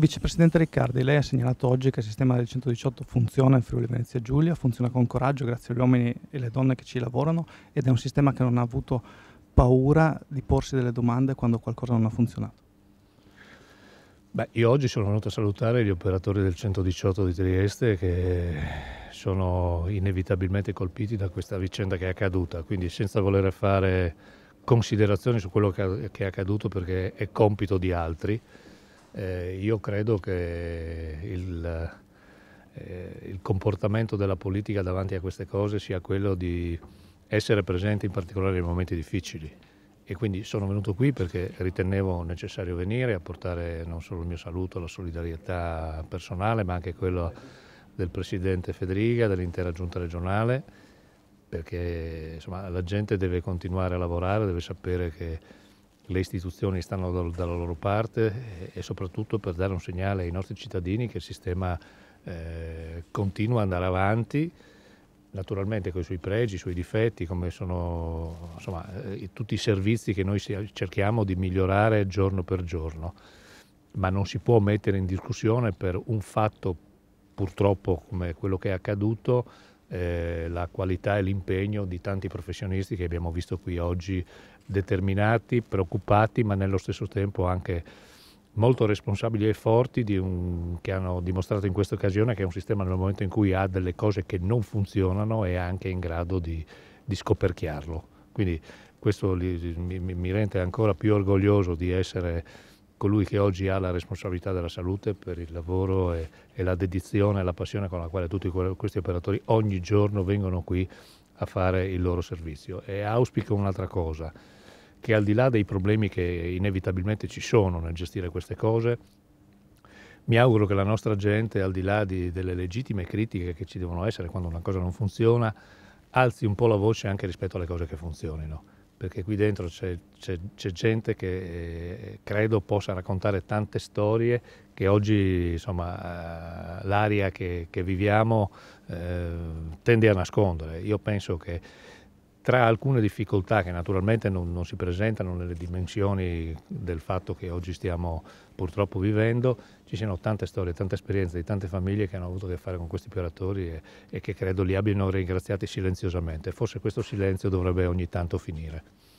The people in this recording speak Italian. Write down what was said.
Vicepresidente Riccardi, lei ha segnalato oggi che il sistema del 118 funziona in Friuli Venezia Giulia, funziona con coraggio grazie agli uomini e alle donne che ci lavorano ed è un sistema che non ha avuto paura di porsi delle domande quando qualcosa non ha funzionato. Beh, io oggi sono venuto a salutare gli operatori del 118 di Trieste che sono inevitabilmente colpiti da questa vicenda che è accaduta, quindi senza voler fare considerazioni su quello che è accaduto perché è compito di altri, eh, io credo che il, eh, il, comportamento della politica davanti a queste cose sia quello di essere presente in particolare nei momenti difficili e quindi sono venuto qui perché ritenevo necessario venire a portare non solo il mio saluto, la solidarietà personale ma anche quello del Presidente Federica, dell'intera Giunta regionale perché insomma, la gente deve continuare a lavorare, deve sapere che le istituzioni stanno dalla loro parte eh, e, soprattutto per dare un segnale ai nostri cittadini che il sistema eh, continua ad andare avanti, naturalmente con i suoi pregi, i suoi difetti, come sono insomma, eh, tutti i servizi che noi cerchiamo di migliorare giorno per giorno, ma non si può mettere in discussione per un fatto purtroppo come quello che è accaduto eh, la qualità e l'impegno di tanti professionisti che abbiamo visto qui oggi determinati, preoccupati, ma nello stesso tempo anche molto responsabili e forti un, che hanno dimostrato in questa occasione che è un sistema nel momento in cui ha delle cose che non funzionano è anche in grado di, di scoperchiarlo. Quindi questo li, mi, mi, rende ancora più orgoglioso di essere colui che oggi ha la responsabilità della salute per il lavoro e, e la dedizione e la passione con la quale tutti questi operatori ogni giorno vengono qui a fare il loro servizio. E auspico un'altra cosa, che al di là dei problemi che inevitabilmente ci sono nel gestire queste cose, mi auguro che la nostra gente, al di là di, delle legittime critiche che ci devono essere quando una cosa non funziona, alzi un po' la voce anche rispetto alle cose che funzionino perché qui dentro c'è, gente che eh, credo possa raccontare tante storie che oggi eh, l'aria che, che, viviamo eh, tende a nascondere. Io penso che tra alcune difficoltà che naturalmente non, non, si presentano nelle dimensioni del fatto che oggi stiamo purtroppo vivendo, ci siano tante storie, tante esperienze di tante famiglie che hanno avuto a che fare con questi operatori e, e che credo li abbiano ringraziati silenziosamente. Forse questo silenzio dovrebbe ogni tanto finire.